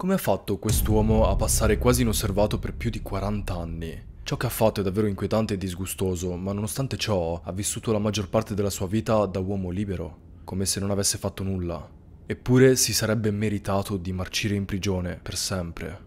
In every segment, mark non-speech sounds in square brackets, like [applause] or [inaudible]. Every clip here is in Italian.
Come ha fatto quest'uomo a passare quasi inosservato per più di 40 anni? Ciò che ha fatto è davvero inquietante e disgustoso, ma nonostante ciò ha vissuto la maggior parte della sua vita da uomo libero, come se non avesse fatto nulla. Eppure si sarebbe meritato di marcire in prigione per sempre.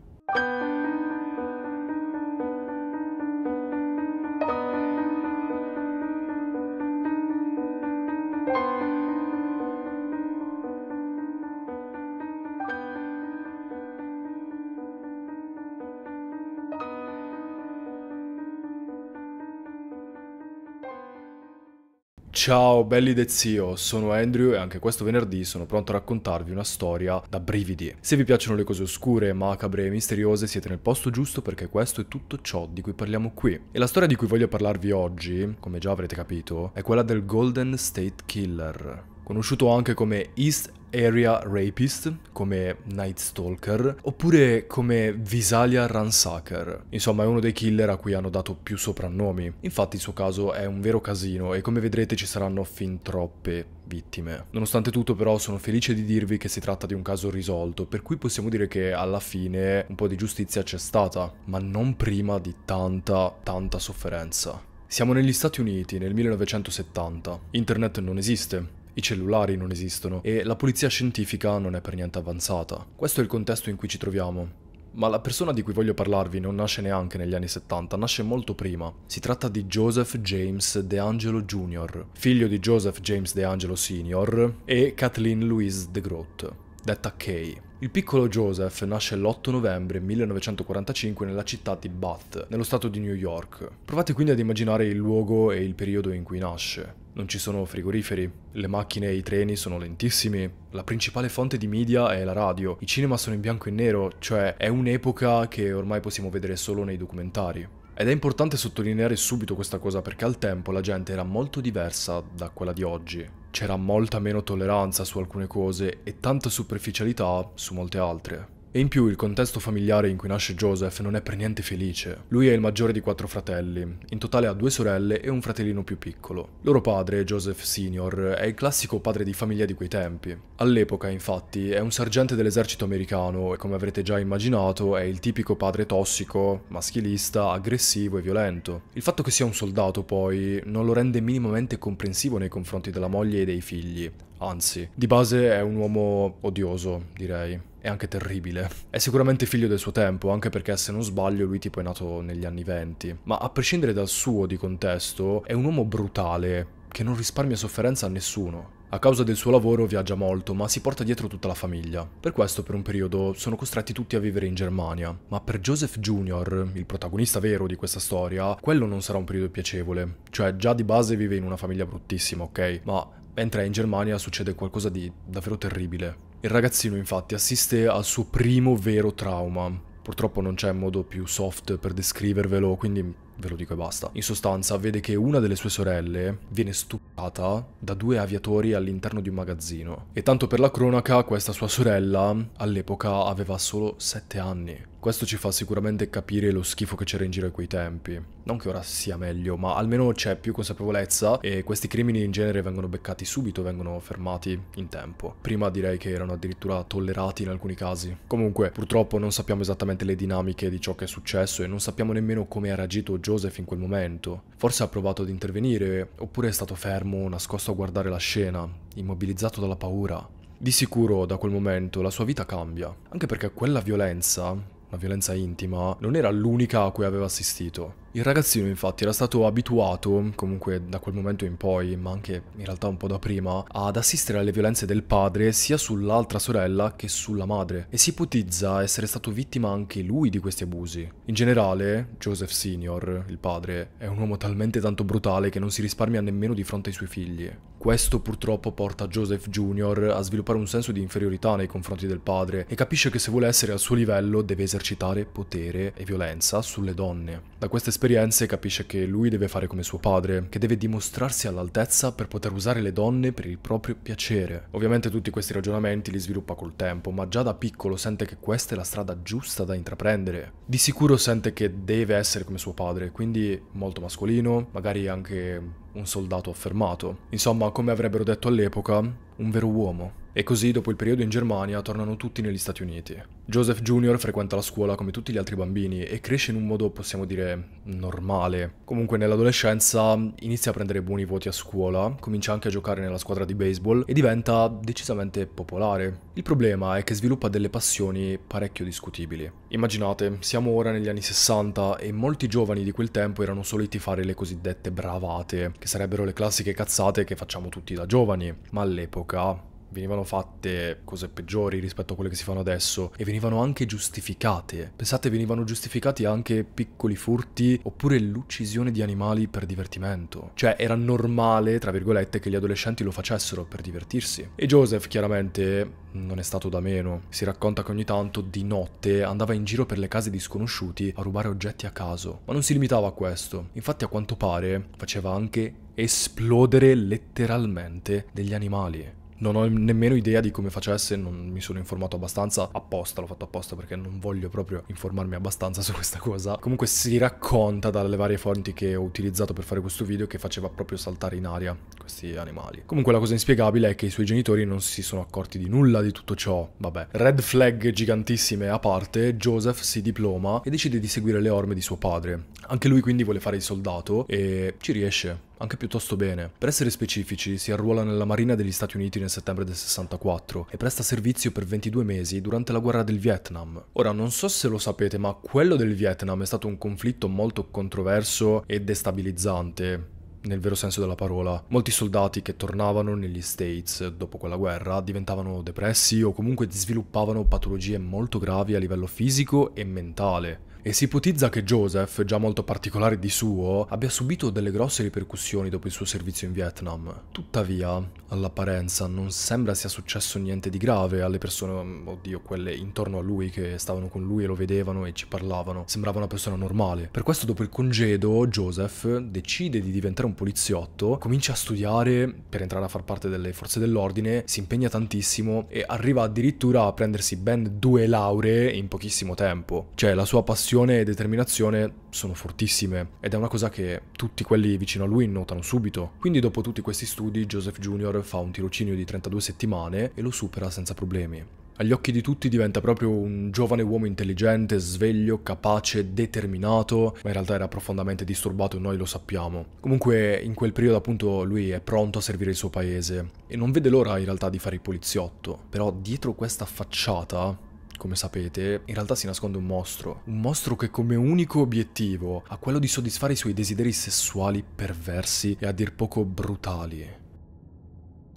Ciao belli de zio, sono Andrew e anche questo venerdì sono pronto a raccontarvi una storia da brividi. Se vi piacciono le cose oscure, macabre e misteriose siete nel posto giusto perché questo è tutto ciò di cui parliamo qui. E la storia di cui voglio parlarvi oggi, come già avrete capito, è quella del Golden State Killer conosciuto anche come East Area Rapist, come Night Stalker, oppure come Visalia Ransacker. Insomma, è uno dei killer a cui hanno dato più soprannomi. Infatti il suo caso è un vero casino e come vedrete ci saranno fin troppe vittime. Nonostante tutto però sono felice di dirvi che si tratta di un caso risolto, per cui possiamo dire che alla fine un po' di giustizia c'è stata, ma non prima di tanta, tanta sofferenza. Siamo negli Stati Uniti nel 1970. Internet non esiste, i cellulari non esistono e la polizia scientifica non è per niente avanzata. Questo è il contesto in cui ci troviamo. Ma la persona di cui voglio parlarvi non nasce neanche negli anni 70, nasce molto prima. Si tratta di Joseph James De Angelo Jr., figlio di Joseph James De Angelo Sr. e Kathleen Louise de Groot detta Kay. Il piccolo Joseph nasce l'8 novembre 1945 nella città di Bath, nello stato di New York. Provate quindi ad immaginare il luogo e il periodo in cui nasce. Non ci sono frigoriferi, le macchine e i treni sono lentissimi, la principale fonte di media è la radio, i cinema sono in bianco e nero, cioè è un'epoca che ormai possiamo vedere solo nei documentari. Ed è importante sottolineare subito questa cosa perché al tempo la gente era molto diversa da quella di oggi c'era molta meno tolleranza su alcune cose e tanta superficialità su molte altre. E in più il contesto familiare in cui nasce Joseph non è per niente felice. Lui è il maggiore di quattro fratelli, in totale ha due sorelle e un fratellino più piccolo. Loro padre, Joseph Sr., è il classico padre di famiglia di quei tempi. All'epoca, infatti, è un sergente dell'esercito americano e come avrete già immaginato è il tipico padre tossico, maschilista, aggressivo e violento. Il fatto che sia un soldato, poi, non lo rende minimamente comprensivo nei confronti della moglie e dei figli, anzi, di base è un uomo odioso, direi e anche terribile. È sicuramente figlio del suo tempo, anche perché se non sbaglio lui tipo è nato negli anni venti, ma a prescindere dal suo di contesto, è un uomo brutale che non risparmia sofferenza a nessuno. A causa del suo lavoro viaggia molto, ma si porta dietro tutta la famiglia. Per questo, per un periodo, sono costretti tutti a vivere in Germania. Ma per Joseph Jr., il protagonista vero di questa storia, quello non sarà un periodo piacevole. Cioè, già di base vive in una famiglia bruttissima, ok? Ma Mentre in Germania succede qualcosa di davvero terribile. Il ragazzino infatti assiste al suo primo vero trauma. Purtroppo non c'è modo più soft per descrivervelo, quindi ve lo dico e basta. In sostanza vede che una delle sue sorelle viene stuprata da due aviatori all'interno di un magazzino. E tanto per la cronaca, questa sua sorella all'epoca aveva solo 7 anni. Questo ci fa sicuramente capire lo schifo che c'era in giro a quei tempi. Non che ora sia meglio, ma almeno c'è più consapevolezza e questi crimini in genere vengono beccati subito, vengono fermati in tempo. Prima direi che erano addirittura tollerati in alcuni casi. Comunque, purtroppo non sappiamo esattamente le dinamiche di ciò che è successo e non sappiamo nemmeno come ha reagito Joseph in quel momento. Forse ha provato ad intervenire, oppure è stato fermo, nascosto a guardare la scena, immobilizzato dalla paura. Di sicuro da quel momento la sua vita cambia, anche perché quella violenza la violenza intima, non era l'unica a cui aveva assistito. Il ragazzino infatti era stato abituato, comunque da quel momento in poi, ma anche in realtà un po' da prima, ad assistere alle violenze del padre sia sull'altra sorella che sulla madre e si ipotizza essere stato vittima anche lui di questi abusi. In generale, Joseph Sr., il padre, è un uomo talmente tanto brutale che non si risparmia nemmeno di fronte ai suoi figli. Questo purtroppo porta Joseph Jr. a sviluppare un senso di inferiorità nei confronti del padre e capisce che se vuole essere al suo livello deve esercitare potere e violenza sulle donne. Da queste esperienze capisce che lui deve fare come suo padre, che deve dimostrarsi all'altezza per poter usare le donne per il proprio piacere. Ovviamente tutti questi ragionamenti li sviluppa col tempo, ma già da piccolo sente che questa è la strada giusta da intraprendere. Di sicuro sente che deve essere come suo padre, quindi molto mascolino, magari anche un soldato affermato. Insomma, come avrebbero detto all'epoca, un vero uomo. E così, dopo il periodo in Germania, tornano tutti negli Stati Uniti. Joseph Jr. frequenta la scuola come tutti gli altri bambini e cresce in un modo, possiamo dire, normale. Comunque nell'adolescenza inizia a prendere buoni voti a scuola, comincia anche a giocare nella squadra di baseball e diventa decisamente popolare. Il problema è che sviluppa delle passioni parecchio discutibili. Immaginate, siamo ora negli anni 60 e molti giovani di quel tempo erano soliti fare le cosiddette bravate, che sarebbero le classiche cazzate che facciamo tutti da giovani, ma all'epoca venivano fatte cose peggiori rispetto a quelle che si fanno adesso e venivano anche giustificate. Pensate, venivano giustificati anche piccoli furti oppure l'uccisione di animali per divertimento. Cioè era normale, tra virgolette, che gli adolescenti lo facessero per divertirsi. E Joseph chiaramente non è stato da meno. Si racconta che ogni tanto di notte andava in giro per le case di sconosciuti a rubare oggetti a caso. Ma non si limitava a questo. Infatti a quanto pare faceva anche esplodere letteralmente degli animali non ho nemmeno idea di come facesse, non mi sono informato abbastanza apposta, l'ho fatto apposta perché non voglio proprio informarmi abbastanza [laughs] su questa cosa. Comunque si racconta dalle varie fonti che ho utilizzato per fare questo video che faceva proprio saltare in aria questi animali. Comunque la cosa inspiegabile è che i suoi genitori non si sono accorti di nulla di tutto ciò. Vabbè, red flag gigantissime a parte, Joseph si diploma e decide di seguire le orme di suo padre. Anche lui quindi vuole fare il soldato e ci riesce anche piuttosto bene. Per essere specifici, si arruola nella Marina degli Stati Uniti nel settembre del 64 e presta servizio per 22 mesi durante la guerra del Vietnam. Ora, non so se lo sapete, ma quello del Vietnam è stato un conflitto molto controverso e destabilizzante nel vero senso della parola. Molti soldati che tornavano negli States dopo quella guerra diventavano depressi o comunque sviluppavano patologie molto gravi a livello fisico e mentale e si ipotizza che Joseph, già molto particolare di suo, abbia subito delle grosse ripercussioni dopo il suo servizio in Vietnam. Tuttavia, all'apparenza non sembra sia successo niente di grave alle persone, mm, oddio, quelle intorno a lui che stavano con lui e lo vedevano e ci parlavano. Sembrava una persona normale. Per questo dopo il congedo, Joseph decide di diventare un poliziotto, comincia a studiare per entrare a far parte delle forze dell'ordine, si impegna tantissimo e arriva addirittura a prendersi ben due lauree in pochissimo tempo. Cioè la sua passione Passione e determinazione sono fortissime ed è una cosa che tutti quelli vicino a lui notano subito. Quindi dopo tutti questi studi Joseph Jr. fa un tirocinio di 32 settimane e lo supera senza problemi. Agli occhi di tutti diventa proprio un giovane uomo intelligente, sveglio, capace, determinato, ma in realtà era profondamente disturbato e noi lo sappiamo. Comunque in quel periodo appunto lui è pronto a servire il suo paese e non vede l'ora in realtà di fare il poliziotto, però dietro questa facciata come sapete, in realtà si nasconde un mostro. Un mostro che come unico obiettivo ha quello di soddisfare i suoi desideri sessuali perversi e a dir poco brutali.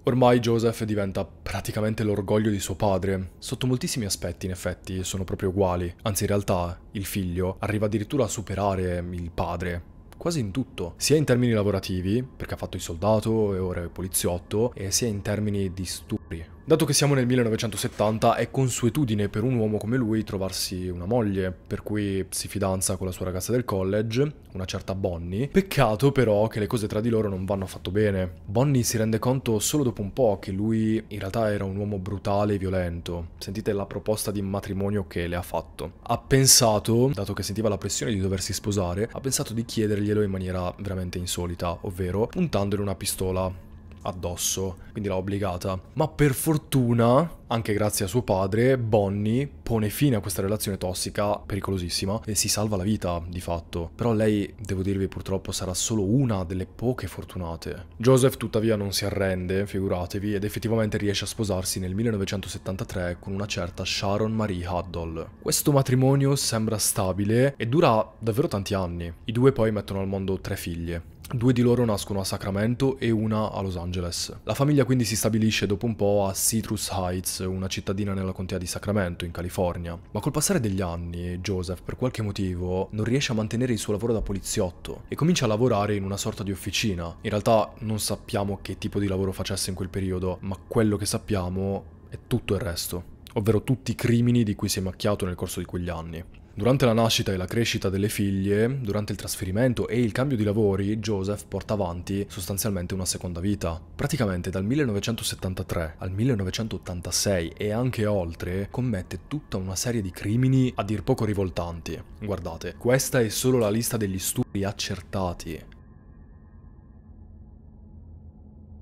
Ormai Joseph diventa praticamente l'orgoglio di suo padre. Sotto moltissimi aspetti, in effetti, sono proprio uguali. Anzi, in realtà, il figlio arriva addirittura a superare il padre, quasi in tutto, sia in termini lavorativi, perché ha fatto il soldato e ora è poliziotto, e sia in termini di stupri. Dato che siamo nel 1970 è consuetudine per un uomo come lui trovarsi una moglie, per cui si fidanza con la sua ragazza del college, una certa Bonnie. Peccato però che le cose tra di loro non vanno affatto bene. Bonnie si rende conto solo dopo un po' che lui in realtà era un uomo brutale e violento. Sentite la proposta di matrimonio che le ha fatto. Ha pensato, dato che sentiva la pressione di doversi sposare, ha pensato di chiederglielo in maniera veramente insolita, ovvero puntandole una pistola addosso, quindi l'ha obbligata. Ma per fortuna, anche grazie a suo padre, Bonnie pone fine a questa relazione tossica, pericolosissima, e si salva la vita di fatto. Però lei, devo dirvi purtroppo, sarà solo una delle poche fortunate. Joseph tuttavia non si arrende, figuratevi, ed effettivamente riesce a sposarsi nel 1973 con una certa Sharon Marie Huddle. Questo matrimonio sembra stabile e dura davvero tanti anni. I due poi mettono al mondo tre figlie. Due di loro nascono a Sacramento e una a Los Angeles. La famiglia quindi si stabilisce dopo un po' a Citrus Heights, una cittadina nella contea di Sacramento, in California. Ma col passare degli anni, Joseph, per qualche motivo, non riesce a mantenere il suo lavoro da poliziotto e comincia a lavorare in una sorta di officina. In realtà non sappiamo che tipo di lavoro facesse in quel periodo, ma quello che sappiamo è tutto il resto ovvero tutti i crimini di cui si è macchiato nel corso di quegli anni. Durante la nascita e la crescita delle figlie, durante il trasferimento e il cambio di lavori, Joseph porta avanti sostanzialmente una seconda vita. Praticamente dal 1973 al 1986 e anche oltre commette tutta una serie di crimini a dir poco rivoltanti. Guardate, questa è solo la lista degli stupri accertati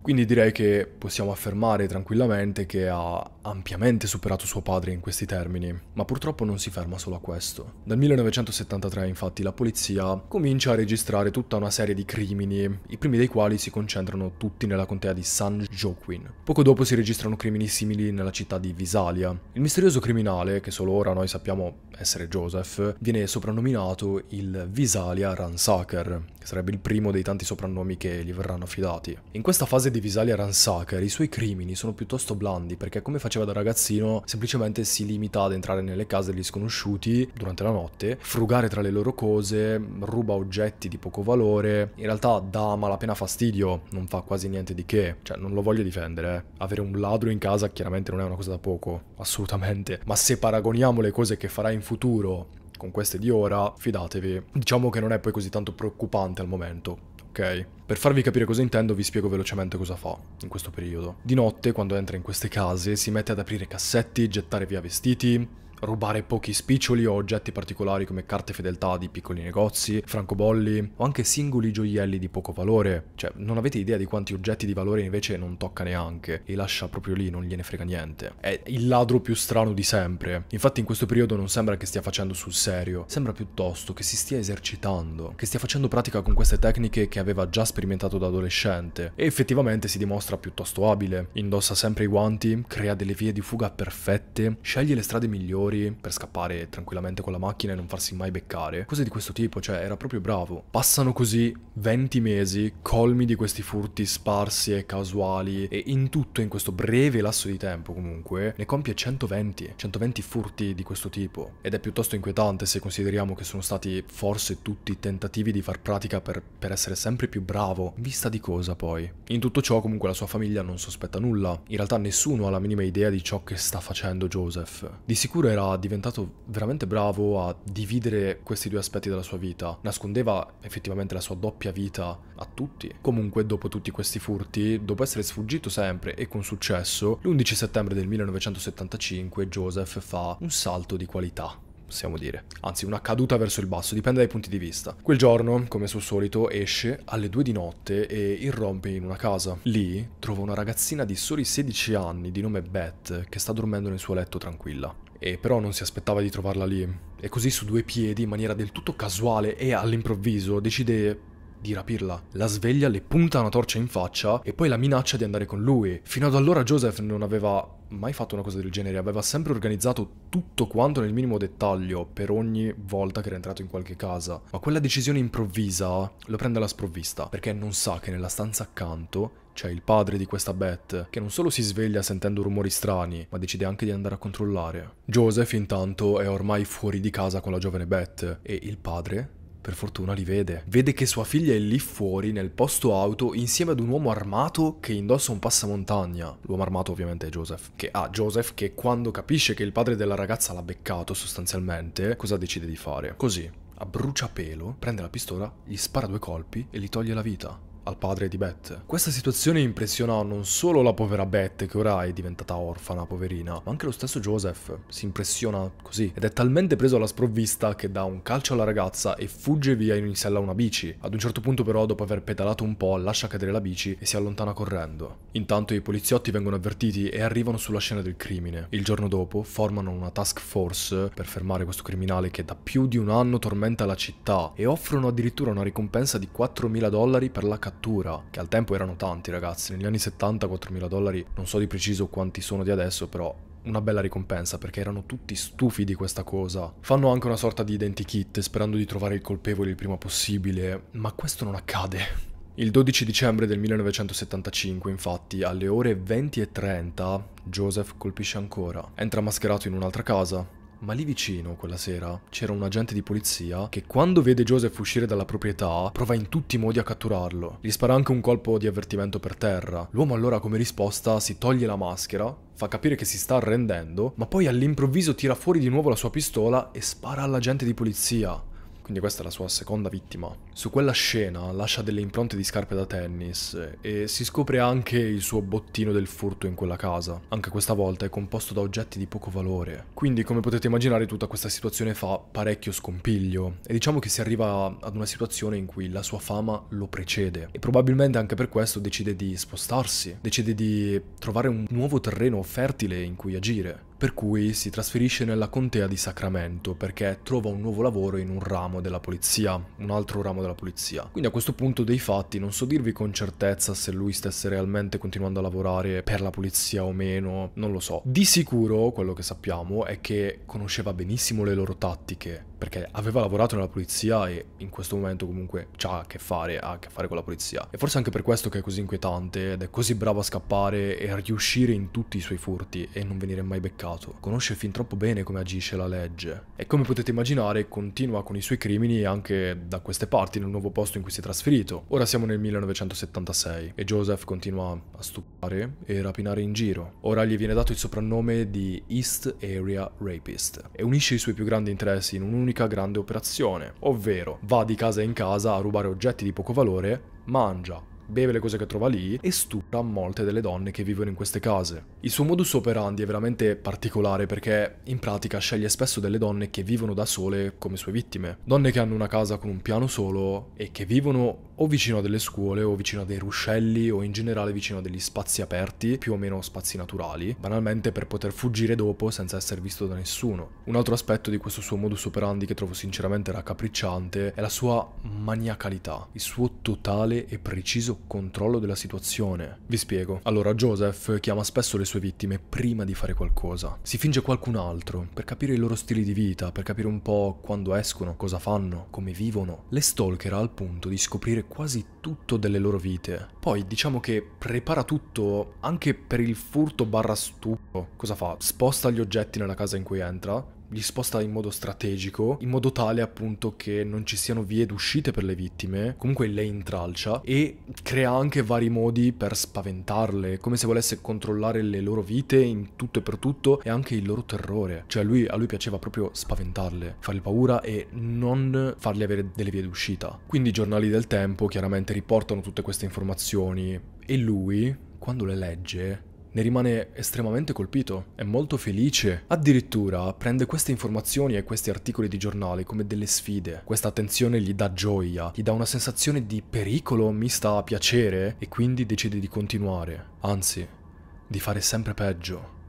Quindi direi che possiamo affermare tranquillamente che ha ampiamente superato suo padre in questi termini, ma purtroppo non si ferma solo a questo. Dal 1973 infatti la polizia comincia a registrare tutta una serie di crimini, i primi dei quali si concentrano tutti nella contea di San Joaquin. Poco dopo si registrano crimini simili nella città di Visalia. Il misterioso criminale, che solo ora noi sappiamo essere Joseph, viene soprannominato il Visalia Ransacker, che sarebbe il primo dei tanti soprannomi che gli verranno affidati. In questa fase di Visalia Ransacker i suoi crimini sono piuttosto blandi perché come faceva da ragazzino semplicemente si limita ad entrare nelle case degli sconosciuti durante la notte, frugare tra le loro cose, ruba oggetti di poco valore, in realtà dà malapena fastidio, non fa quasi niente di che, cioè non lo voglio difendere, eh. avere un ladro in casa chiaramente non è una cosa da poco, assolutamente, ma se paragoniamo le cose che farà in futuro con queste di ora, fidatevi, diciamo che non è poi così tanto preoccupante al momento ok? Per farvi capire cosa intendo vi spiego velocemente cosa fa in questo periodo. Di notte, quando entra in queste case, si mette ad aprire cassetti, gettare via vestiti, rubare pochi spiccioli o oggetti particolari come carte fedeltà di piccoli negozi, francobolli o anche singoli gioielli di poco valore. Cioè, non avete idea di quanti oggetti di valore invece non tocca neanche, li lascia proprio lì, non gliene frega niente. È il ladro più strano di sempre. Infatti in questo periodo non sembra che stia facendo sul serio, sembra piuttosto che si stia esercitando, che stia facendo pratica con queste tecniche che aveva già sperimentato da adolescente e effettivamente si dimostra piuttosto abile. Indossa sempre i guanti, crea delle vie di fuga perfette, sceglie le strade migliori, errori per scappare tranquillamente con la macchina e non farsi mai beccare. Cose di questo tipo, cioè era proprio bravo. Passano così 20 mesi colmi di questi furti sparsi e casuali e in tutto in questo breve lasso di tempo comunque ne compie 120, 120 furti di questo tipo ed è piuttosto inquietante se consideriamo che sono stati forse tutti tentativi di far pratica per, per essere sempre più bravo, in vista di cosa poi. In tutto ciò comunque la sua famiglia non sospetta nulla, in realtà nessuno ha la minima idea di ciò che sta facendo Joseph. Di sicuro era era diventato veramente bravo a dividere questi due aspetti della sua vita. Nascondeva effettivamente la sua doppia vita a tutti. Comunque, dopo tutti questi furti, dopo essere sfuggito sempre e con successo, l'11 settembre del 1975 Joseph fa un salto di qualità possiamo dire. Anzi, una caduta verso il basso, dipende dai punti di vista. Quel giorno, come suo solito, esce alle due di notte e irrompe in una casa. Lì trova una ragazzina di soli 16 anni di nome Beth che sta dormendo nel suo letto tranquilla e però non si aspettava di trovarla lì. E così su due piedi, in maniera del tutto casuale e all'improvviso, decide di rapirla. La sveglia, le punta una torcia in faccia e poi la minaccia di andare con lui. Fino ad allora Joseph non aveva mai fatto una cosa del genere, aveva sempre organizzato tutto quanto nel minimo dettaglio per ogni volta che era entrato in qualche casa, ma quella decisione improvvisa lo prende alla sprovvista, perché non sa che nella stanza accanto cioè il padre di questa Beth, che non solo si sveglia sentendo rumori strani, ma decide anche di andare a controllare. Joseph intanto è ormai fuori di casa con la giovane Beth e il padre per fortuna li vede. Vede che sua figlia è lì fuori nel posto auto insieme ad un uomo armato che indossa un passamontagna. L'uomo armato ovviamente è Joseph. Che ha ah, Joseph che quando capisce che il padre della ragazza l'ha beccato sostanzialmente, cosa decide di fare? Così, a bruciapelo, prende la pistola, gli spara due colpi e gli toglie la vita al padre di Beth. Questa situazione impressionò non solo la povera Beth, che ora è diventata orfana, poverina, ma anche lo stesso Joseph. Si impressiona così ed è talmente preso alla sprovvista che dà un calcio alla ragazza e fugge via in sella una bici. Ad un certo punto però, dopo aver pedalato un po', lascia cadere la bici e si allontana correndo. Intanto i poliziotti vengono avvertiti e arrivano sulla scena del crimine. Il giorno dopo formano una task force per fermare questo criminale che da più di un anno tormenta la città e offrono addirittura una ricompensa di 4.000 dollari per la cattura cattura, che al tempo erano tanti ragazzi, negli anni 70 4.000 dollari, non so di preciso quanti sono di adesso, però una bella ricompensa perché erano tutti stufi di questa cosa. Fanno anche una sorta di identikit sperando di trovare il colpevole il prima possibile, ma questo non accade. Il 12 dicembre del 1975, infatti, alle ore 20.30, Joseph colpisce ancora. Entra mascherato in un'altra casa, ma lì vicino, quella sera, c'era un agente di polizia che quando vede Joseph uscire dalla proprietà, prova in tutti i modi a catturarlo. Gli spara anche un colpo di avvertimento per terra. L'uomo allora come risposta si toglie la maschera, fa capire che si sta arrendendo, ma poi all'improvviso tira fuori di nuovo la sua pistola e spara all'agente di polizia quindi questa è la sua seconda vittima. Su quella scena lascia delle impronte di scarpe da tennis eh, e si scopre anche il suo bottino del furto in quella casa. Anche questa volta è composto da oggetti di poco valore. Quindi come potete immaginare tutta questa situazione fa parecchio scompiglio e diciamo che si arriva ad una situazione in cui la sua fama lo precede e probabilmente anche per questo decide di spostarsi, decide di trovare un nuovo terreno fertile in cui agire per cui si trasferisce nella contea di Sacramento perché trova un nuovo lavoro in un ramo della polizia, un altro ramo della polizia. Quindi a questo punto dei fatti non so dirvi con certezza se lui stesse realmente continuando a lavorare per la polizia o meno, non lo so. Di sicuro quello che sappiamo è che conosceva benissimo le loro tattiche, perché aveva lavorato nella polizia e in questo momento comunque ha a che fare, ha a che fare con la polizia. E forse anche per questo che è così inquietante ed è così bravo a scappare e a riuscire in tutti i suoi furti e non venire mai beccato reato, conosce fin troppo bene come agisce la legge e come potete immaginare continua con i suoi crimini anche da queste parti nel nuovo posto in cui si è trasferito. Ora siamo nel 1976 e Joseph continua a stuprare e rapinare in giro. Ora gli viene dato il soprannome di East Area Rapist e unisce i suoi più grandi interessi in un'unica grande operazione, ovvero va di casa in casa a rubare oggetti di poco valore, mangia, beve le cose che trova lì e stupra molte delle donne che vivono in queste case. Il suo modus operandi è veramente particolare perché in pratica sceglie spesso delle donne che vivono da sole come sue vittime, donne che hanno una casa con un piano solo e che vivono o vicino a delle scuole o vicino a dei ruscelli o in generale vicino a degli spazi aperti, più o meno spazi naturali, banalmente per poter fuggire dopo senza essere visto da nessuno. Un altro aspetto di questo suo modus operandi che trovo sinceramente raccapricciante è la sua maniacalità, il suo totale e preciso controllo della situazione. Vi spiego. Allora, Joseph chiama spesso le sue vittime prima di fare qualcosa. Si finge qualcun altro per capire i loro stili di vita, per capire un po' quando escono, cosa fanno, come vivono. Le stalkerà al punto di scoprire quasi tutto delle loro vite. Poi diciamo che prepara tutto anche per il furto barra stupro. Cosa fa? Sposta gli oggetti nella casa in cui entra, li sposta in modo strategico, in modo tale appunto che non ci siano vie d'uscita per le vittime, comunque lei intralcia e crea anche vari modi per spaventarle, come se volesse controllare le loro vite in tutto e per tutto e anche il loro terrore. Cioè lui, a lui piaceva proprio spaventarle, fargli paura e non fargli avere delle vie d'uscita. Quindi i giornali del tempo chiaramente riportano tutte queste informazioni e lui, quando le legge, ne rimane estremamente colpito, è molto felice, addirittura prende queste informazioni e questi articoli di giornale come delle sfide, questa attenzione gli dà gioia, gli dà una sensazione di pericolo mista a piacere e quindi decide di continuare, anzi, di fare sempre peggio.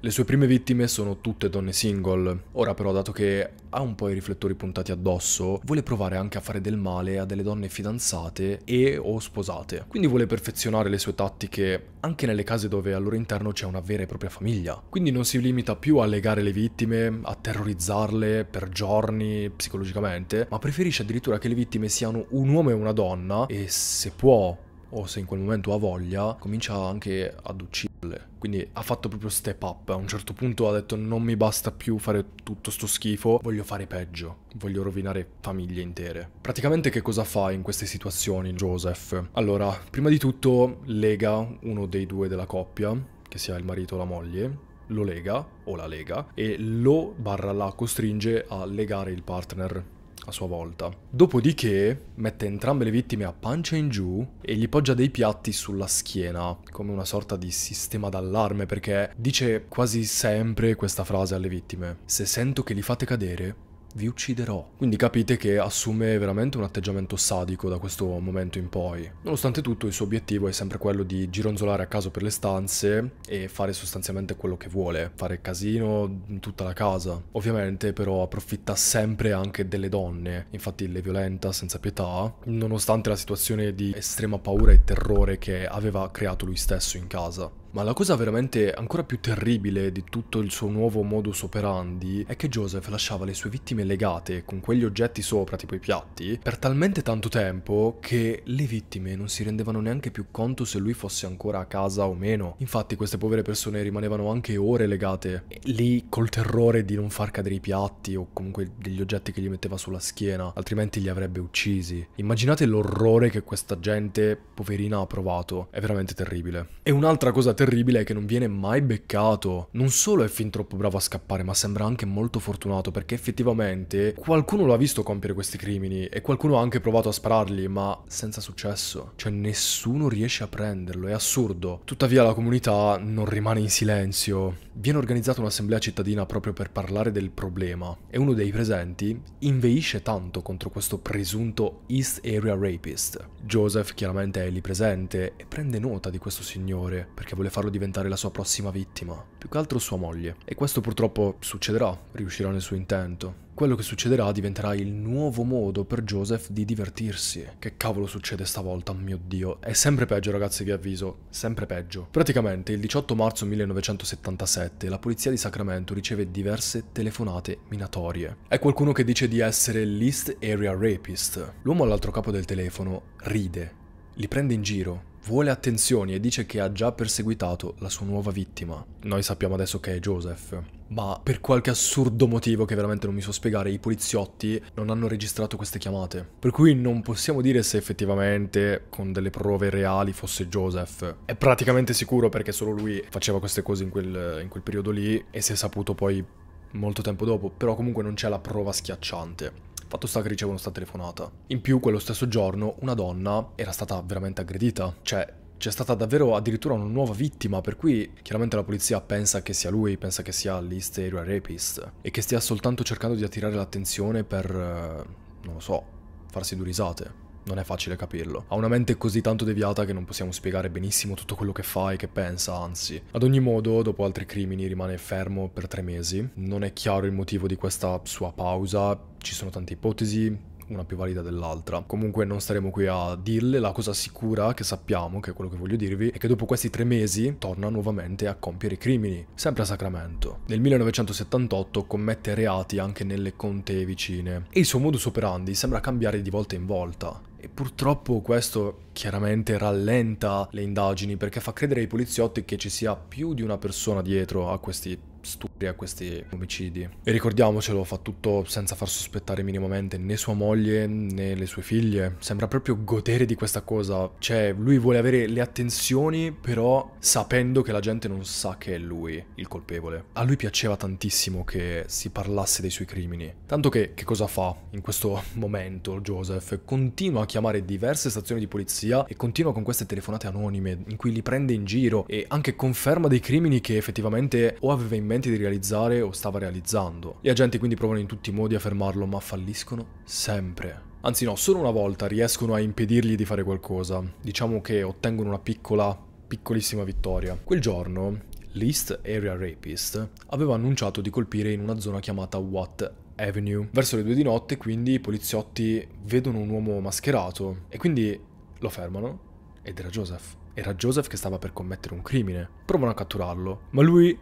Le sue prime vittime sono tutte donne single, ora però dato che ha un po' i riflettori puntati addosso, vuole provare anche a fare del male a delle donne fidanzate e o sposate, quindi vuole perfezionare le sue tattiche anche nelle case dove al loro interno c'è una vera e propria famiglia, quindi non si limita più a legare le vittime, a terrorizzarle per giorni psicologicamente, ma preferisce addirittura che le vittime siano un uomo e una donna e se può o se in quel momento ha voglia, comincia anche ad ucciderle. Quindi ha fatto proprio step up, a un certo punto ha detto non mi basta più fare tutto sto schifo, voglio fare peggio, voglio rovinare famiglie intere. Praticamente che cosa fa in queste situazioni Joseph? Allora, prima di tutto lega uno dei due della coppia, che sia il marito o la moglie, lo lega o la lega e lo barra la costringe a legare il partner a sua volta. Dopodiché mette entrambe le vittime a pancia in giù e gli poggia dei piatti sulla schiena, come una sorta di sistema d'allarme perché dice quasi sempre questa frase alle vittime. Se sento che li fate cadere, vi ucciderò. Quindi capite che assume veramente un atteggiamento sadico da questo momento in poi. Nonostante tutto il suo obiettivo è sempre quello di gironzolare a caso per le stanze e fare sostanzialmente quello che vuole, fare casino in tutta la casa. Ovviamente però approfitta sempre anche delle donne, infatti le violenta senza pietà, nonostante la situazione di estrema paura e terrore che aveva creato lui stesso in casa. Ma la cosa veramente ancora più terribile di tutto il suo nuovo modus operandi è che Joseph lasciava le sue vittime legate con quegli oggetti sopra, tipo i piatti, per talmente tanto tempo che le vittime non si rendevano neanche più conto se lui fosse ancora a casa o meno. Infatti queste povere persone rimanevano anche ore legate, lì col terrore di non far cadere i piatti o comunque degli oggetti che gli metteva sulla schiena, altrimenti li avrebbe uccisi. Immaginate l'orrore che questa gente poverina ha provato, è veramente terribile. E un'altra cosa terribile terribile è che non viene mai beccato. Non solo è fin troppo bravo a scappare, ma sembra anche molto fortunato perché effettivamente qualcuno lo ha visto compiere questi crimini e qualcuno ha anche provato a sparargli, ma senza successo. Cioè nessuno riesce a prenderlo, è assurdo. Tuttavia la comunità non rimane in silenzio. Viene organizzata un'assemblea cittadina proprio per parlare del problema e uno dei presenti inveisce tanto contro questo presunto East Area Rapist. Joseph chiaramente è lì presente e prende nota di questo signore perché vuole vuole farlo diventare la sua prossima vittima, più che altro sua moglie. E questo purtroppo succederà, riuscirà nel suo intento. Quello che succederà diventerà il nuovo modo per Joseph di divertirsi. Che cavolo succede stavolta, mio dio. È sempre peggio ragazzi, vi avviso, sempre peggio. Praticamente il 18 marzo 1977 la polizia di Sacramento riceve diverse telefonate minatorie. È qualcuno che dice di essere l'East Area Rapist. L'uomo all'altro capo del telefono ride, li prende in giro vuole attenzioni e dice che ha già perseguitato la sua nuova vittima. Noi sappiamo adesso che è Joseph. Ma per qualche assurdo motivo che veramente non mi so spiegare, i poliziotti non hanno registrato queste chiamate. Per cui non possiamo dire se effettivamente con delle prove reali fosse Joseph. È praticamente sicuro perché solo lui faceva queste cose in quel, in quel periodo lì e si è saputo poi molto tempo dopo, però comunque non c'è la prova schiacciante. Fatto sta che ricevono sta telefonata. In più, quello stesso giorno, una donna era stata veramente aggredita. Cioè, c'è stata davvero addirittura una nuova vittima, per cui chiaramente la polizia pensa che sia lui, pensa che sia Lee Rapist e che stia soltanto cercando di attirare l'attenzione per, eh, non lo so, farsi due risate non è facile capirlo. Ha una mente così tanto deviata che non possiamo spiegare benissimo tutto quello che fa e che pensa, anzi. Ad ogni modo, dopo altri crimini rimane fermo per tre mesi. Non è chiaro il motivo di questa sua pausa, ci sono tante ipotesi, una più valida dell'altra. Comunque non staremo qui a dirle, la cosa sicura che sappiamo, che è quello che voglio dirvi, è che dopo questi tre mesi torna nuovamente a compiere i crimini, sempre a Sacramento. Nel 1978 commette reati anche nelle contee vicine e il suo modus operandi sembra cambiare di volta in volta. E purtroppo questo chiaramente rallenta le indagini perché fa credere ai poliziotti che ci sia più di una persona dietro a questi stupri a questi omicidi. E ricordiamocelo, fa tutto senza far sospettare minimamente né sua moglie né le sue figlie. Sembra proprio godere di questa cosa. Cioè, lui vuole avere le attenzioni, però sapendo che la gente non sa che è lui il colpevole. A lui piaceva tantissimo che si parlasse dei suoi crimini. Tanto che, che cosa fa in questo momento Joseph? Continua a chiamare diverse stazioni di polizia e continua con queste telefonate anonime in cui li prende in giro e anche conferma dei crimini che effettivamente o aveva in mente imminente di realizzare o stava realizzando. Gli agenti quindi provano in tutti i modi a fermarlo, ma falliscono sempre. Anzi no, solo una volta riescono a impedirgli di fare qualcosa. Diciamo che ottengono una piccola, piccolissima vittoria. Quel giorno l'East Area Rapist aveva annunciato di colpire in una zona chiamata Watt Avenue. Verso le due di notte quindi i poliziotti vedono un uomo mascherato e quindi lo fermano ed era Joseph. Era Joseph che stava per commettere un crimine. Provano a catturarlo, ma lui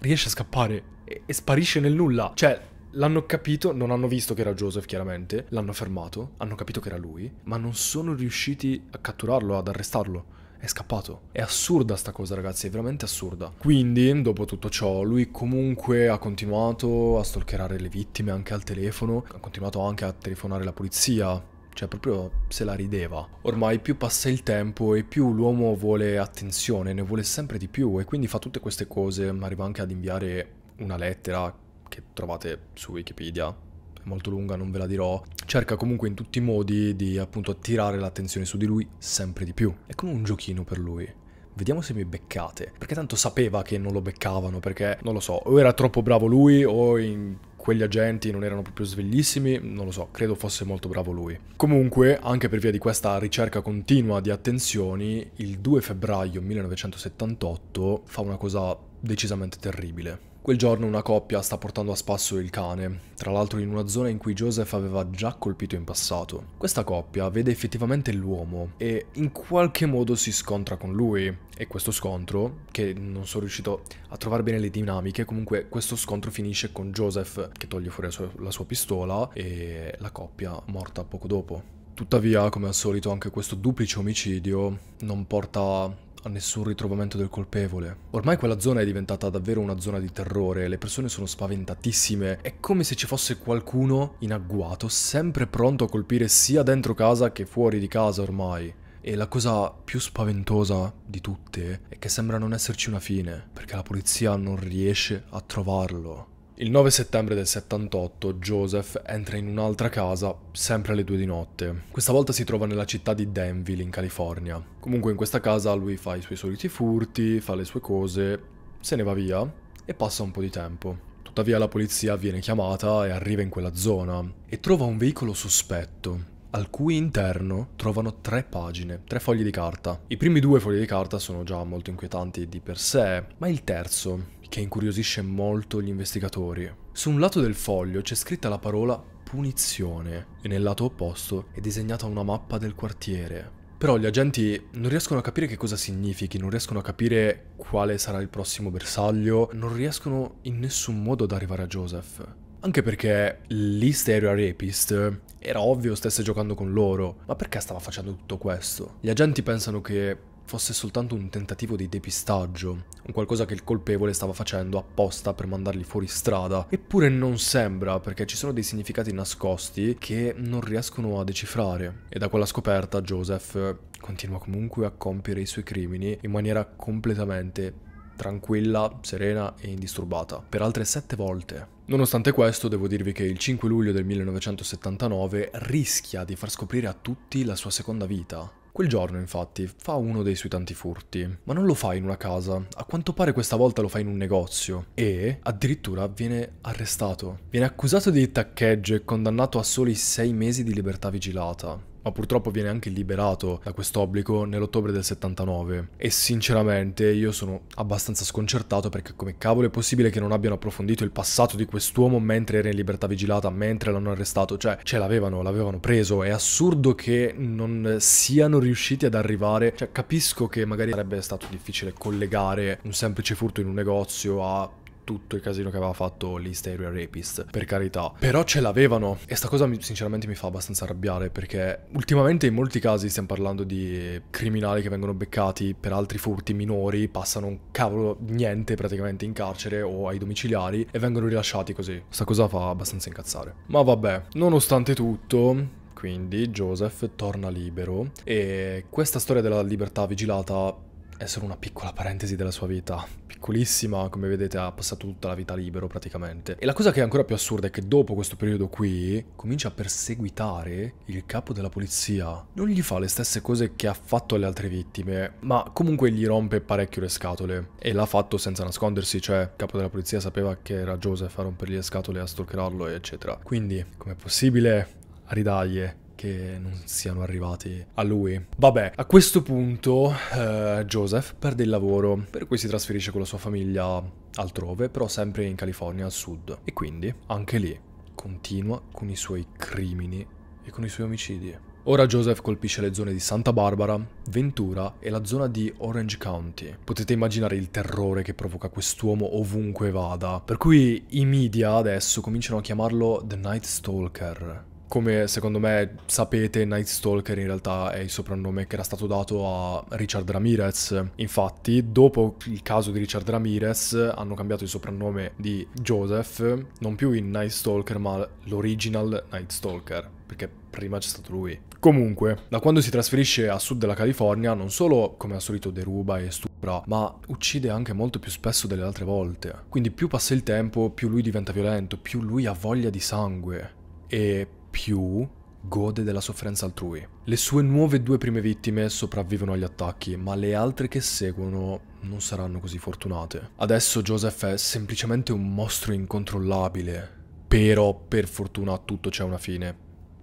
riesce a scappare e, e sparisce nel nulla. Cioè, L'hanno capito, non hanno visto che era Joseph chiaramente, l'hanno fermato, hanno capito che era lui, ma non sono riusciti a catturarlo, ad arrestarlo. È scappato. È assurda sta cosa, ragazzi, è veramente assurda. Quindi, dopo tutto ciò, lui comunque ha continuato a stalkerare le vittime anche al telefono, ha continuato anche a telefonare la polizia, cioè proprio se la rideva. Ormai più passa il tempo e più l'uomo vuole attenzione, ne vuole sempre di più e quindi fa tutte queste cose, ma arriva anche ad inviare una lettera che trovate su Wikipedia, è molto lunga, non ve la dirò. Cerca comunque in tutti i modi di appunto attirare l'attenzione su di lui sempre di più. È come un giochino per lui. Vediamo se mi beccate. Perché tanto sapeva che non lo beccavano, perché non lo so, o era troppo bravo lui o in quegli agenti non erano proprio sveglissimi, non lo so, credo fosse molto bravo lui. Comunque, anche per via di questa ricerca continua di attenzioni, il 2 febbraio 1978 fa una cosa decisamente terribile. Quel giorno una coppia sta portando a spasso il cane, tra l'altro in una zona in cui Joseph aveva già colpito in passato. Questa coppia vede effettivamente l'uomo e in qualche modo si scontra con lui e questo scontro, che non sono riuscito a trovare bene le dinamiche, comunque questo scontro finisce con Joseph che toglie fuori la sua, la sua pistola e la coppia morta poco dopo. Tuttavia, come al solito, anche questo duplice omicidio non porta a nessun ritrovamento del colpevole. Ormai quella zona è diventata davvero una zona di terrore, le persone sono spaventatissime, è come se ci fosse qualcuno in agguato, sempre pronto a colpire sia dentro casa che fuori di casa ormai. E la cosa più spaventosa di tutte è che sembra non esserci una fine, perché la polizia non riesce a trovarlo. Il 9 settembre del 78 Joseph entra in un'altra casa, sempre alle due di notte. Questa volta si trova nella città di Danville, in California. Comunque in questa casa lui fa i suoi soliti furti, fa le sue cose, se ne va via e passa un po' di tempo. Tuttavia la polizia viene chiamata e arriva in quella zona e trova un veicolo sospetto al cui interno trovano tre pagine, tre fogli di carta. I primi due fogli di carta sono già molto inquietanti di per sé, ma il terzo che incuriosisce molto gli investigatori. Su un lato del foglio c'è scritta la parola punizione e nel lato opposto è disegnata una mappa del quartiere. Però gli agenti non riescono a capire che cosa significhi, non riescono a capire quale sarà il prossimo bersaglio, non riescono in nessun modo ad arrivare a Joseph. Anche perché l'Hysteria Rapist era ovvio stesse giocando con loro, ma perché stava facendo tutto questo? Gli agenti pensano che fosse soltanto un tentativo di depistaggio, un qualcosa che il colpevole stava facendo apposta per mandarli fuori strada. Eppure non sembra, perché ci sono dei significati nascosti che non riescono a decifrare. E da quella scoperta Joseph continua comunque a compiere i suoi crimini in maniera completamente tranquilla, serena e indisturbata, per altre sette volte. Nonostante questo, devo dirvi che il 5 luglio del 1979 rischia di far scoprire a tutti la sua seconda vita, Quel giorno, infatti, fa uno dei suoi tanti furti, ma non lo fa in una casa, a quanto pare questa volta lo fa in un negozio e addirittura viene arrestato. Viene accusato di taccheggio e condannato a soli sei mesi di libertà vigilata ma purtroppo viene anche liberato da quest'obbligo nell'ottobre del 79. E sinceramente io sono abbastanza sconcertato perché come cavolo è possibile che non abbiano approfondito il passato di quest'uomo mentre era in libertà vigilata, mentre l'hanno arrestato, cioè ce l'avevano, l'avevano preso, è assurdo che non siano riusciti ad arrivare, cioè capisco che magari sarebbe stato difficile collegare un semplice furto in un negozio a tutto il casino che aveva fatto l'Hysteria Rapist, per carità. Però ce l'avevano e sta cosa sinceramente mi fa abbastanza arrabbiare perché ultimamente in molti casi stiamo parlando di criminali che vengono beccati per altri furti minori, passano un cavolo niente praticamente in carcere o ai domiciliari e vengono rilasciati così. Sta cosa fa abbastanza incazzare. Ma vabbè, nonostante tutto, quindi Joseph torna libero e questa storia della libertà vigilata è solo una piccola parentesi della sua vita piccolissima, come vedete ha passato tutta la vita libero praticamente. E la cosa che è ancora più assurda è che dopo questo periodo qui comincia a perseguitare il capo della polizia. Non gli fa le stesse cose che ha fatto alle altre vittime, ma comunque gli rompe parecchio le scatole. E l'ha fatto senza nascondersi, cioè il capo della polizia sapeva che era Joseph a rompergli le scatole, a stalkerarlo, eccetera. Quindi, com'è possibile? A ridaglie che non siano arrivati a lui. Vabbè, a questo punto eh, Joseph perde il lavoro, per cui si trasferisce con la sua famiglia altrove, però sempre in California al sud. E quindi, anche lì, continua con i suoi crimini e con i suoi omicidi. Ora Joseph colpisce le zone di Santa Barbara, Ventura e la zona di Orange County. Potete immaginare il terrore che provoca quest'uomo ovunque vada, per cui i media adesso cominciano a chiamarlo The Night Stalker. Come secondo me sapete, Night Stalker in realtà è il soprannome che era stato dato a Richard Ramirez. Infatti, dopo il caso di Richard Ramirez, hanno cambiato il soprannome di Joseph, non più in Night Stalker, ma l'original Night Stalker, perché prima c'è stato lui. Comunque, da quando si trasferisce a sud della California, non solo come al solito deruba e stupra, ma uccide anche molto più spesso delle altre volte. Quindi più passa il tempo, più lui diventa violento, più lui ha voglia di sangue e più gode della sofferenza altrui. Le sue nuove due prime vittime sopravvivono agli attacchi, ma le altre che seguono non saranno così fortunate. Adesso Joseph è semplicemente un mostro incontrollabile, però per fortuna tutto c'è una fine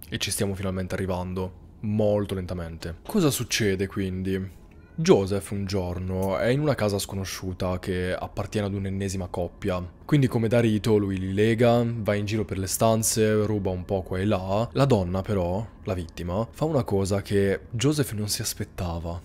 e ci stiamo finalmente arrivando, molto lentamente. Cosa succede quindi? Joseph un giorno è in una casa sconosciuta che appartiene ad un'ennesima coppia. Quindi come da rito lui li lega, va in giro per le stanze, ruba un po' qua e là. La donna però, la vittima, fa una cosa che Joseph non si aspettava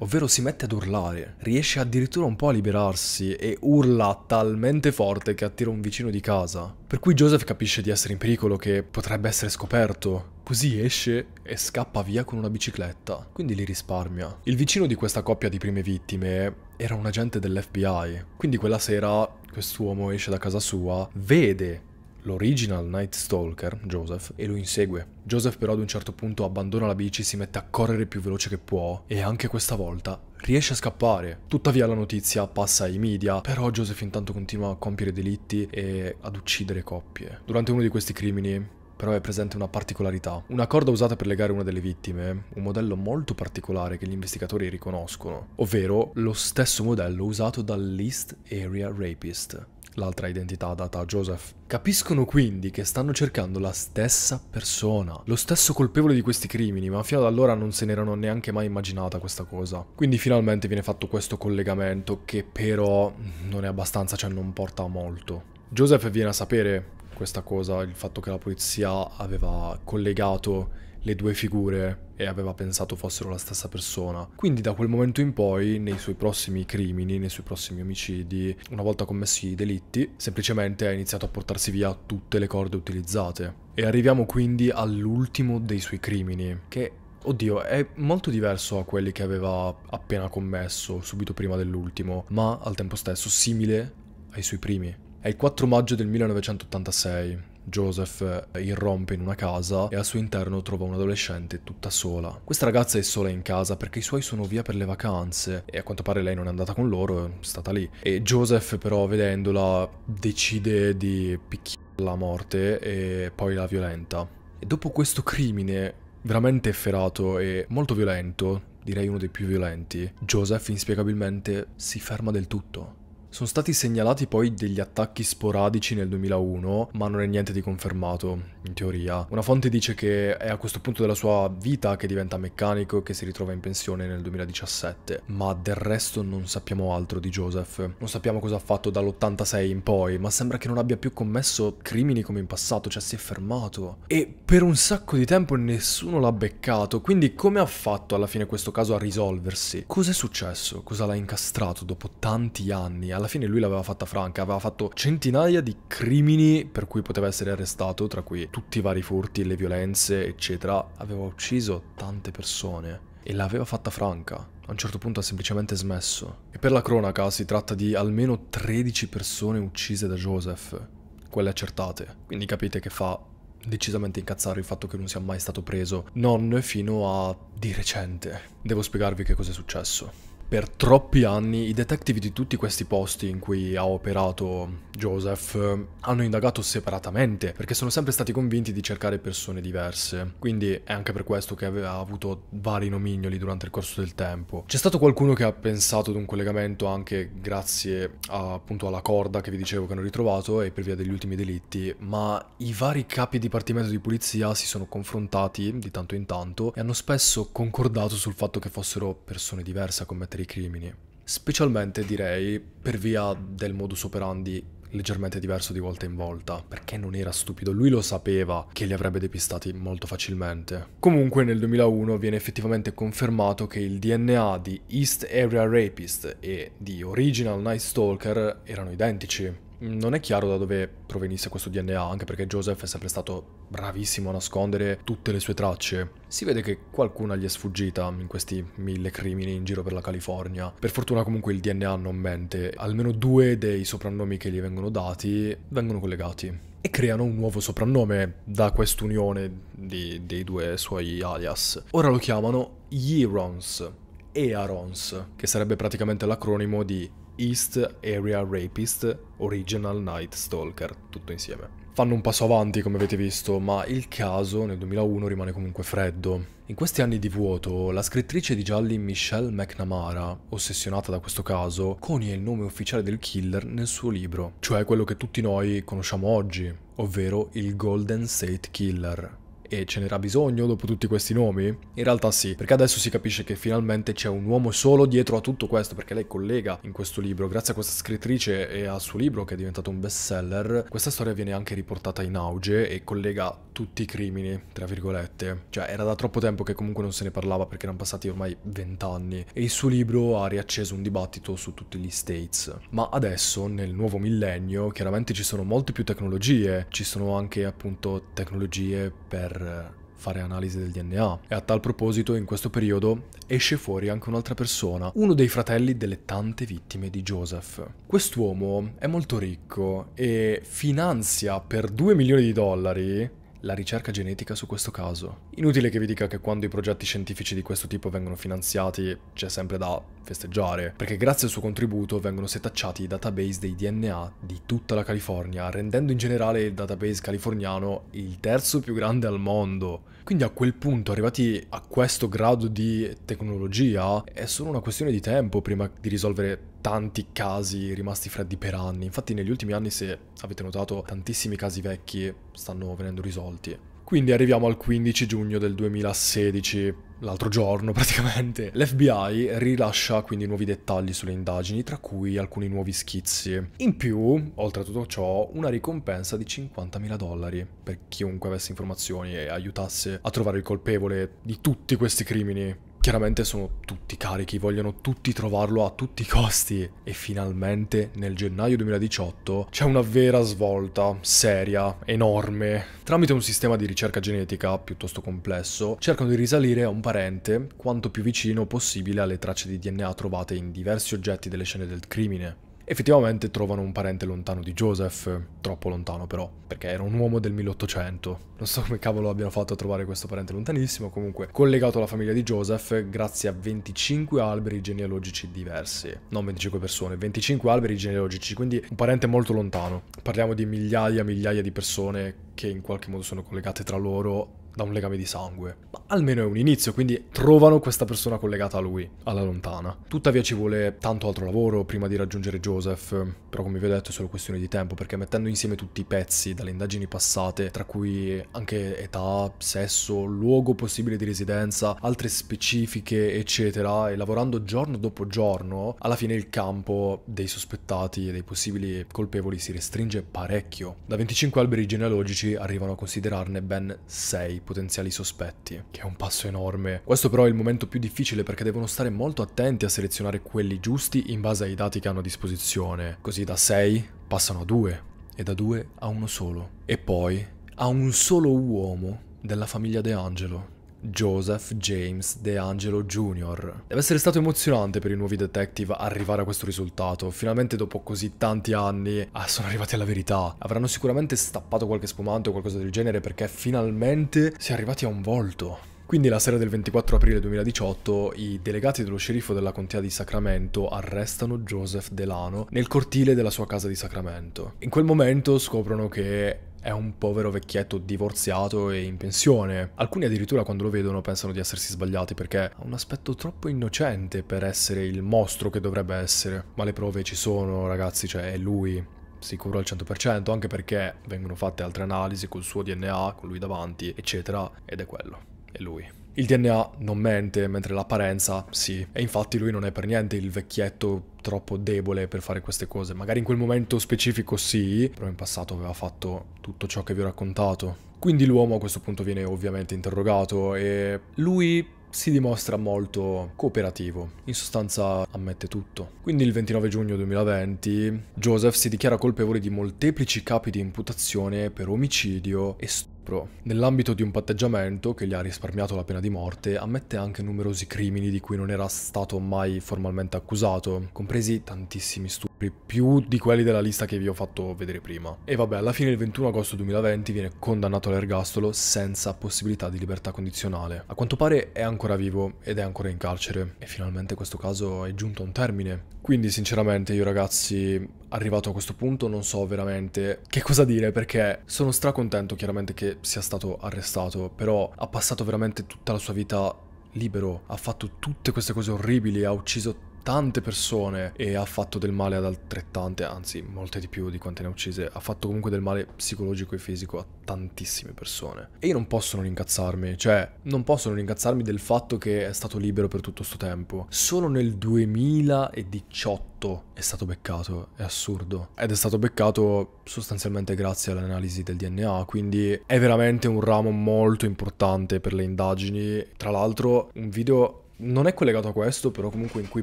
ovvero si mette ad urlare. Riesce addirittura un po' a liberarsi e urla talmente forte che attira un vicino di casa. Per cui Joseph capisce di essere in pericolo, che potrebbe essere scoperto. Così esce e scappa via con una bicicletta, quindi li risparmia. Il vicino di questa coppia di prime vittime era un agente dell'FBI, quindi quella sera quest'uomo esce da casa sua, vede l'original Night Stalker, Joseph, e lo insegue. Joseph però ad un certo punto abbandona la bici, si mette a correre più veloce che può e anche questa volta riesce a scappare. Tuttavia la notizia passa ai media, però Joseph intanto continua a compiere delitti e ad uccidere coppie. Durante uno di questi crimini però è presente una particolarità. Una corda usata per legare una delle vittime, un modello molto particolare che gli investigatori riconoscono, ovvero lo stesso modello usato dal Least Area Rapist l'altra identità data a Joseph. Capiscono quindi che stanno cercando la stessa persona, lo stesso colpevole di questi crimini, ma fino ad allora non se n'erano neanche mai immaginata questa cosa. Quindi finalmente viene fatto questo collegamento che però non è abbastanza, cioè non porta a molto. Joseph viene a sapere questa cosa, il fatto che la polizia aveva collegato le due figure e aveva pensato fossero la stessa persona. Quindi da quel momento in poi, nei suoi prossimi crimini, nei suoi prossimi omicidi, una volta commessi i delitti, semplicemente ha iniziato a portarsi via tutte le corde utilizzate. E arriviamo quindi all'ultimo dei suoi crimini, che Oddio, è molto diverso a quelli che aveva appena commesso, subito prima dell'ultimo, ma al tempo stesso simile ai suoi primi. È il 4 maggio del 1986, Joseph irrompe in una casa e al suo interno trova un'adolescente tutta sola. Questa ragazza è sola in casa perché i suoi sono via per le vacanze e a quanto pare lei non è andata con loro, è stata lì. E Joseph però vedendola decide di picchiarla a morte e poi la violenta. E dopo questo crimine veramente efferato e molto violento, direi uno dei più violenti, Joseph inspiegabilmente si ferma del tutto sono stati segnalati poi degli attacchi sporadici nel 2001, ma non è niente di confermato, in teoria. Una fonte dice che è a questo punto della sua vita che diventa meccanico e che si ritrova in pensione nel 2017, ma del resto non sappiamo altro di Joseph. Non sappiamo cosa ha fatto dall'86 in poi, ma sembra che non abbia più commesso crimini come in passato, cioè si è fermato. E per un sacco di tempo nessuno l'ha beccato, quindi come ha fatto alla fine questo caso a risolversi? Cos'è successo? Cosa l'ha incastrato dopo tanti anni? alla fine lui l'aveva fatta franca, aveva fatto centinaia di crimini per cui poteva essere arrestato, tra cui tutti i vari furti, le violenze, eccetera. Aveva ucciso tante persone e l'aveva fatta franca. A un certo punto ha semplicemente smesso. E per la cronaca si tratta di almeno 13 persone uccise da Joseph, quelle accertate. Quindi capite che fa decisamente incazzare il fatto che non sia mai stato preso, non fino a di recente. Devo spiegarvi che cosa è successo per troppi anni i detective di tutti questi posti in cui ha operato Joseph eh, hanno indagato separatamente perché sono sempre stati convinti di cercare persone diverse. Quindi è anche per questo che aveva avuto vari nomignoli durante il corso del tempo. C'è stato qualcuno che ha pensato ad un collegamento anche grazie a, appunto alla corda che vi dicevo che hanno ritrovato e per via degli ultimi delitti, ma i vari capi dipartimento di polizia si sono confrontati di tanto in tanto e hanno spesso concordato sul fatto che fossero persone diverse a commettere gravi crimini. Specialmente direi per via del modus operandi leggermente diverso di volta in volta, perché non era stupido, lui lo sapeva che li avrebbe depistati molto facilmente. Comunque nel 2001 viene effettivamente confermato che il DNA di East Area Rapist e di Original Night Stalker erano identici, Mm, non è chiaro da dove provenisse questo DNA, anche perché Joseph è sempre stato bravissimo a nascondere tutte le sue tracce. Si vede che qualcuna gli è sfuggita in questi mille crimini in giro per la California. Per fortuna comunque il DNA non mente, almeno due dei soprannomi che gli vengono dati vengono collegati e creano un nuovo soprannome da quest'unione dei due suoi alias. Ora lo chiamano Yerons, Earons, che sarebbe praticamente l'acronimo di East Area Rapist Original Night Stalker, tutto insieme. Fanno un passo avanti come avete visto, ma il caso nel 2001 rimane comunque freddo. In questi anni di vuoto, la scrittrice di gialli Michelle McNamara, ossessionata da questo caso, conia il nome ufficiale del killer nel suo libro, cioè quello che tutti noi conosciamo oggi, ovvero il Golden State Killer, e ce n'era bisogno dopo tutti questi nomi? In realtà sì, perché adesso si capisce che finalmente c'è un uomo solo dietro a tutto questo, perché lei collega in questo libro, grazie a questa scrittrice e al suo libro che è diventato un bestseller, questa storia viene anche riportata in auge e collega tutti i crimini, tra virgolette. Cioè era da troppo tempo che comunque non se ne parlava perché erano passati ormai vent'anni e il suo libro ha riacceso un dibattito su tutti gli states. Ma adesso, nel nuovo millennio, chiaramente ci sono molte più tecnologie, ci sono anche appunto tecnologie per eh, fare analisi del DNA. E a tal proposito, in questo periodo esce fuori anche un'altra persona, uno dei fratelli delle tante vittime di Joseph. Quest'uomo è molto ricco e finanzia per 2 milioni di dollari la ricerca genetica su questo caso. Inutile che vi dica che quando i progetti scientifici di questo tipo vengono finanziati c'è sempre da festeggiare, perché grazie al suo contributo vengono setacciati i database dei DNA di tutta la California, rendendo in generale il database californiano il terzo più grande al mondo. Quindi a quel punto, arrivati a questo grado di tecnologia, è solo una questione di tempo prima di risolvere tanti casi rimasti freddi per anni. Infatti negli ultimi anni, se avete notato, tantissimi casi vecchi stanno venendo risolti. Quindi arriviamo al 15 giugno del 2016, l'altro giorno [laughs] praticamente, l'FBI rilascia quindi nuovi dettagli sulle indagini, tra cui alcuni nuovi schizzi. In più, oltre a tutto ciò, una ricompensa di 50.000 dollari per chiunque avesse informazioni e aiutasse a trovare il colpevole di tutti questi crimini Chiaramente sono tutti carichi, vogliono tutti trovarlo a tutti i costi. E finalmente nel gennaio 2018 c'è una vera svolta, seria, enorme. Tramite un sistema di ricerca genetica piuttosto complesso, cercano di risalire a un parente quanto più vicino possibile alle tracce di DNA trovate in diversi oggetti delle scene del crimine. Effettivamente trovano un parente lontano di Joseph, troppo lontano però, perché era un uomo del 1800. Non so come cavolo abbiano fatto a trovare questo parente lontanissimo, comunque collegato alla famiglia di Joseph grazie a 25 alberi genealogici diversi. Non 25 persone, 25 alberi genealogici, quindi un parente molto lontano. Parliamo di migliaia e migliaia di persone che in qualche modo sono collegate tra loro da un legame di sangue. Ma almeno è un inizio, quindi trovano questa persona collegata a lui, alla lontana. Tuttavia ci vuole tanto altro lavoro prima di raggiungere Joseph, però come vi ho detto è solo questione di tempo, perché mettendo insieme tutti i pezzi dalle indagini passate, tra cui anche età, sesso, luogo possibile di residenza, altre specifiche, eccetera, e lavorando giorno dopo giorno, alla fine il campo dei sospettati e dei possibili colpevoli si restringe parecchio. Da 25 alberi genealogici arrivano a considerarne ben 6 potenziali sospetti, che è un passo enorme. Questo però è il momento più difficile perché devono stare molto attenti a selezionare quelli giusti in base ai dati che hanno a disposizione, così da 6 passano a 2 e da 2 a uno solo. E poi a un solo uomo della famiglia De Angelo. Joseph James De Angelo Jr. Deve essere stato emozionante per i nuovi detective arrivare a questo risultato. Finalmente dopo così tanti anni ah, sono arrivati alla verità. Avranno sicuramente stappato qualche spumante o qualcosa del genere perché finalmente si è arrivati a un volto. Quindi la sera del 24 aprile 2018 i delegati dello sceriffo della contea di Sacramento arrestano Joseph Delano nel cortile della sua casa di Sacramento. In quel momento scoprono che è un povero vecchietto divorziato e in pensione. Alcuni addirittura quando lo vedono pensano di essersi sbagliati perché ha un aspetto troppo innocente per essere il mostro che dovrebbe essere. Ma le prove ci sono, ragazzi, cioè è lui sicuro al 100%, anche perché vengono fatte altre analisi col suo DNA, con lui davanti, eccetera, ed è quello, è lui. Il DNA non mente, mentre l'apparenza sì. E infatti lui non è per niente il vecchietto troppo debole per fare queste cose. Magari in quel momento specifico sì, però in passato aveva fatto tutto ciò che vi ho raccontato. Quindi l'uomo a questo punto viene ovviamente interrogato e lui si dimostra molto cooperativo, in sostanza ammette tutto. Quindi il 29 giugno 2020 Joseph si dichiara colpevole di molteplici capi di imputazione per omicidio e stupro stupro. Nell'ambito di un patteggiamento che gli ha risparmiato la pena di morte, ammette anche numerosi crimini di cui non era stato mai formalmente accusato, compresi tantissimi stupri più di quelli della lista che vi ho fatto vedere prima. E vabbè, alla fine il 21 agosto 2020 viene condannato all'ergastolo senza possibilità di libertà condizionale. A quanto pare è ancora vivo ed è ancora in carcere e finalmente questo caso è giunto a un termine. Quindi sinceramente io ragazzi, arrivato a questo punto non so veramente che cosa dire perché sono stracontento chiaramente che sia stato arrestato, però ha passato veramente tutta la sua vita libero, ha fatto tutte queste cose orribili, ha ucciso tante persone e ha fatto del male ad altrettante, anzi molte di più di quante ne ha uccise, ha fatto comunque del male psicologico e fisico a tantissime persone. E io non posso non incazzarmi, cioè non posso non incazzarmi del fatto che è stato libero per tutto questo tempo. Solo nel 2018 è stato beccato, è assurdo. Ed è stato beccato sostanzialmente grazie all'analisi del DNA, quindi è veramente un ramo molto importante per le indagini. Tra l'altro un video non è collegato a questo, però comunque in cui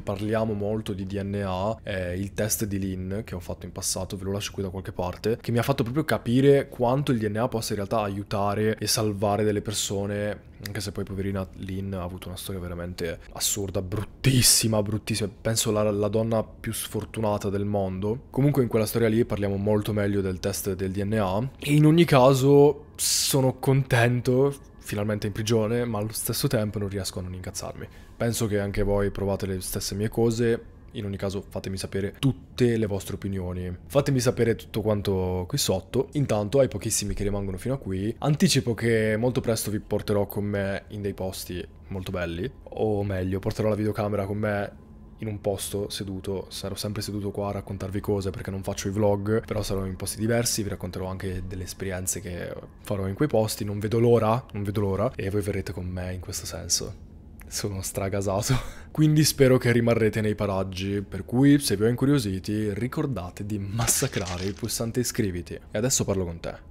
parliamo molto di DNA, è il test di Lin che ho fatto in passato, ve lo lascio qui da qualche parte, che mi ha fatto proprio capire quanto il DNA possa in realtà aiutare e salvare delle persone, anche se poi poverina Lin ha avuto una storia veramente assurda, bruttissima, bruttissima, penso la, la donna più sfortunata del mondo. Comunque in quella storia lì parliamo molto meglio del test del DNA e in ogni caso sono contento finalmente in prigione, ma allo stesso tempo non riesco a non incazzarmi. Penso che anche voi provate le stesse mie cose. In ogni caso fatemi sapere tutte le vostre opinioni, fatemi sapere tutto quanto qui sotto. Intanto ai pochissimi che rimangono fino a qui, anticipo che molto presto vi porterò con me in dei posti molto belli, o meglio porterò la videocamera con me in un posto seduto, sarò sempre seduto qua a raccontarvi cose perché non faccio i vlog, però sarò in posti diversi, vi racconterò anche delle esperienze che farò in quei posti, non vedo l'ora, non vedo l'ora e voi verrete con me in questo senso sono stragasato. [laughs] Quindi spero che rimarrete nei paraggi, per cui se vi ho incuriositi ricordate di massacrare il pulsante iscriviti. E adesso parlo con te.